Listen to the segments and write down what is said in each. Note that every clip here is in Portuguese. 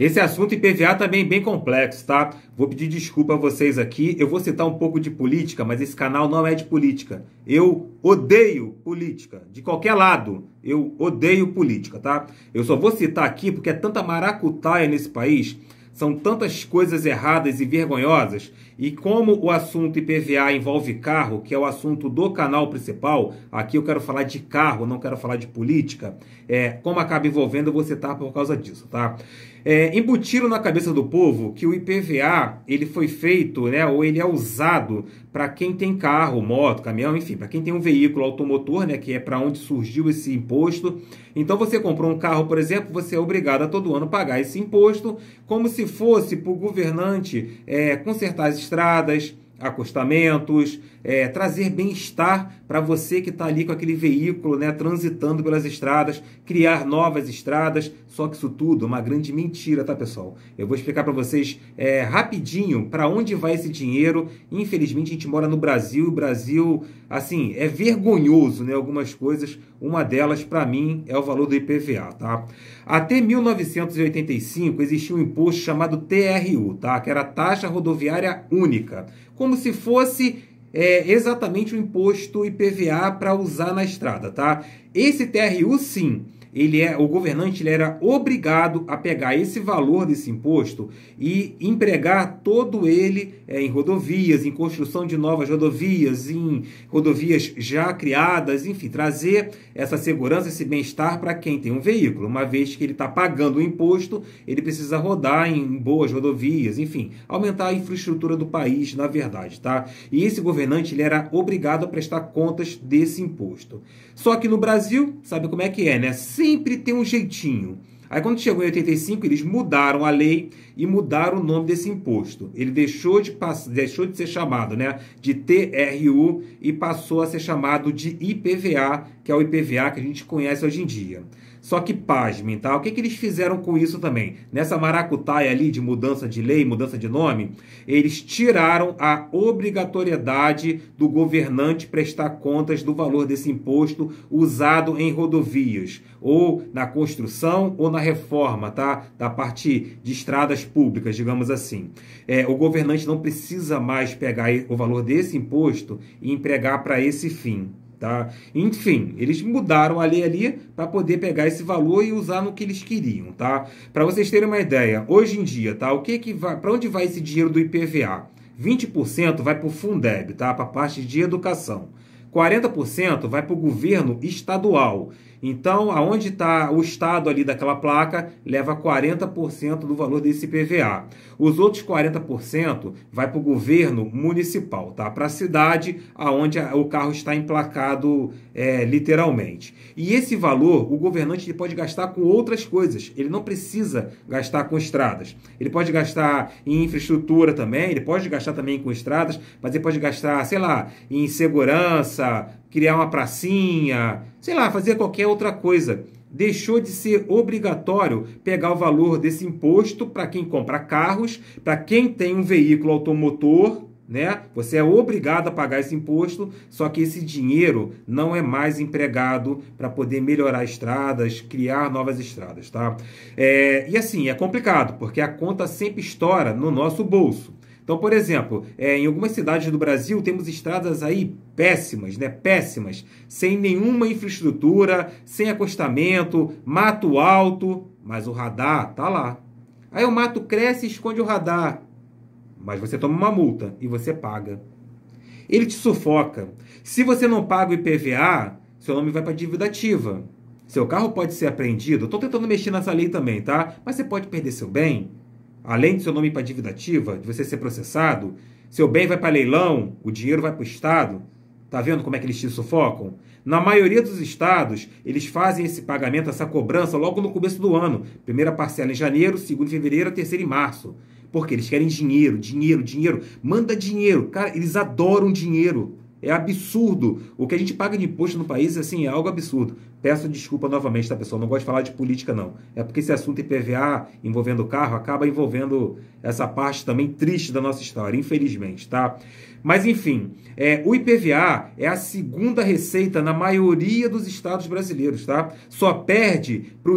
Esse assunto IPVA também é bem complexo, tá? Vou pedir desculpa a vocês aqui. Eu vou citar um pouco de política, mas esse canal não é de política. Eu odeio política, de qualquer lado. Eu odeio política, tá? Eu só vou citar aqui porque é tanta maracutaia nesse país, são tantas coisas erradas e vergonhosas, e como o assunto IPVA envolve carro, que é o assunto do canal principal, aqui eu quero falar de carro, não quero falar de política, é, como acaba envolvendo, eu vou citar por causa disso, tá? É, embutiram na cabeça do povo que o IPVA ele foi feito, né, ou ele é usado para quem tem carro, moto, caminhão, enfim, para quem tem um veículo automotor, né, que é para onde surgiu esse imposto. Então você comprou um carro, por exemplo, você é obrigado a todo ano pagar esse imposto, como se fosse para o governante é, consertar as estradas, acostamentos, é, trazer bem-estar para você que está ali com aquele veículo, né, transitando pelas estradas, criar novas estradas. Só que isso tudo é uma grande mentira, tá, pessoal? Eu vou explicar para vocês é, rapidinho para onde vai esse dinheiro. Infelizmente, a gente mora no Brasil e o Brasil, assim, é vergonhoso, né? Algumas coisas. Uma delas, para mim, é o valor do IPVA, tá? Até 1985 existia um imposto chamado TRU, tá? Que era taxa rodoviária única, como se fosse é, exatamente o imposto IPVA para usar na estrada, tá? Esse TRU sim ele é o governante ele era obrigado a pegar esse valor desse imposto e empregar todo ele é, em rodovias, em construção de novas rodovias, em rodovias já criadas, enfim, trazer essa segurança, esse bem-estar para quem tem um veículo, uma vez que ele está pagando o imposto, ele precisa rodar em boas rodovias, enfim, aumentar a infraestrutura do país, na verdade, tá? E esse governante ele era obrigado a prestar contas desse imposto. Só que no Brasil, sabe como é que é, né? sempre tem um jeitinho. Aí quando chegou em 85, eles mudaram a lei e mudaram o nome desse imposto. Ele deixou de, deixou de ser chamado né, de TRU e passou a ser chamado de IPVA, que é o IPVA que a gente conhece hoje em dia. Só que pasmem, tá? O que, que eles fizeram com isso também? Nessa maracutaia ali de mudança de lei, mudança de nome, eles tiraram a obrigatoriedade do governante prestar contas do valor desse imposto usado em rodovias, ou na construção ou na reforma, tá? Da parte de estradas públicas, digamos assim. É, o governante não precisa mais pegar o valor desse imposto e empregar para esse fim tá? Enfim, eles mudaram a lei ali para poder pegar esse valor e usar no que eles queriam, tá? Para vocês terem uma ideia, hoje em dia, tá? O que que vai, para onde vai esse dinheiro do IPVA? 20% vai para o Fundeb, tá? Para a parte de educação. 40% vai para o governo estadual então, aonde está o estado ali daquela placa, leva 40% do valor desse IPVA. Os outros 40% vai para o governo municipal, tá? Para a cidade, aonde o carro está emplacado é, literalmente. E esse valor, o governante ele pode gastar com outras coisas. Ele não precisa gastar com estradas. Ele pode gastar em infraestrutura também, ele pode gastar também com estradas, mas ele pode gastar, sei lá, em segurança, criar uma pracinha, sei lá, fazer qualquer outra coisa. Deixou de ser obrigatório pegar o valor desse imposto para quem compra carros, para quem tem um veículo automotor, né? Você é obrigado a pagar esse imposto, só que esse dinheiro não é mais empregado para poder melhorar estradas, criar novas estradas, tá? É, e assim, é complicado, porque a conta sempre estoura no nosso bolso. Então, por exemplo, é, em algumas cidades do Brasil temos estradas aí péssimas, né? Péssimas, sem nenhuma infraestrutura, sem acostamento, mato alto, mas o radar tá lá. Aí o mato cresce e esconde o radar, mas você toma uma multa e você paga. Ele te sufoca. Se você não paga o IPVA, seu nome vai para dívida ativa. Seu carro pode ser apreendido. Estou tentando mexer nessa lei também, tá? Mas você pode perder seu bem, Além de seu nome ir para dívida ativa, de você ser processado, seu bem vai para leilão, o dinheiro vai para o Estado. Tá vendo como é que eles te sufocam? Na maioria dos estados, eles fazem esse pagamento, essa cobrança, logo no começo do ano. Primeira parcela em janeiro, segunda em fevereiro, terceira em março. Porque eles querem dinheiro, dinheiro, dinheiro. Manda dinheiro. Cara, eles adoram dinheiro. É absurdo. O que a gente paga de imposto no país assim, é algo absurdo. Peço desculpa novamente, tá, pessoal? Não gosto de falar de política, não. É porque esse assunto IPVA envolvendo carro acaba envolvendo essa parte também triste da nossa história, infelizmente, tá? Mas enfim, é, o IPVA é a segunda receita na maioria dos estados brasileiros, tá? Só perde para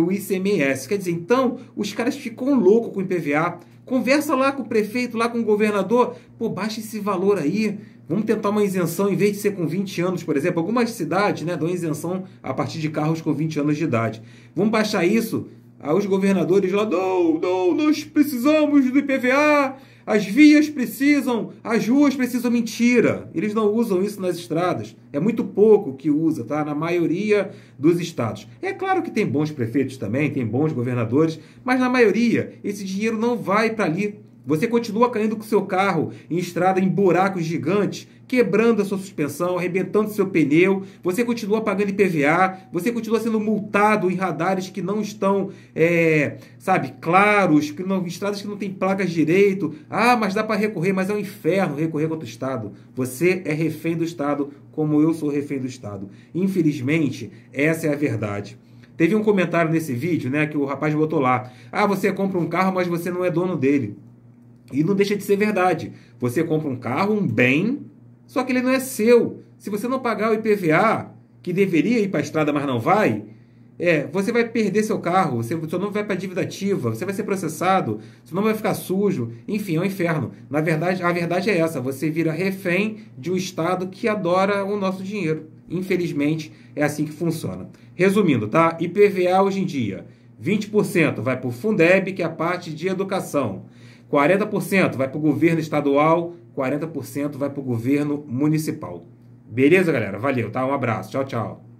o ICMS. Quer dizer, então, os caras ficam loucos com o IPVA. Conversa lá com o prefeito, lá com o governador. Pô, baixa esse valor aí Vamos tentar uma isenção, em vez de ser com 20 anos, por exemplo. Algumas cidades né, dão isenção a partir de carros com 20 anos de idade. Vamos baixar isso. aos ah, os governadores lá, não, não, nós precisamos do IPVA, as vias precisam, as ruas precisam. Mentira! Eles não usam isso nas estradas. É muito pouco que usa, tá? Na maioria dos estados. É claro que tem bons prefeitos também, tem bons governadores, mas na maioria esse dinheiro não vai para ali você continua caindo com seu carro em estrada em buracos gigantes, quebrando a sua suspensão, arrebentando seu pneu. Você continua pagando IPVA. Você continua sendo multado em radares que não estão, é, sabe, claros, que não, estradas que não têm placas direito. Ah, mas dá para recorrer, mas é um inferno recorrer contra o Estado. Você é refém do Estado, como eu sou refém do Estado. Infelizmente, essa é a verdade. Teve um comentário nesse vídeo, né, que o rapaz botou lá. Ah, você compra um carro, mas você não é dono dele. E não deixa de ser verdade. Você compra um carro, um bem, só que ele não é seu. Se você não pagar o IPVA, que deveria ir para a estrada, mas não vai, é, você vai perder seu carro, você, seu nome vai para a dívida ativa, você vai ser processado, seu nome vai ficar sujo, enfim, é um inferno. Na verdade, a verdade é essa, você vira refém de um Estado que adora o nosso dinheiro. Infelizmente, é assim que funciona. Resumindo, tá? IPVA hoje em dia, 20% vai para o Fundeb, que é a parte de educação. 40% vai para o governo estadual, 40% vai para o governo municipal. Beleza, galera? Valeu, tá? Um abraço. Tchau, tchau.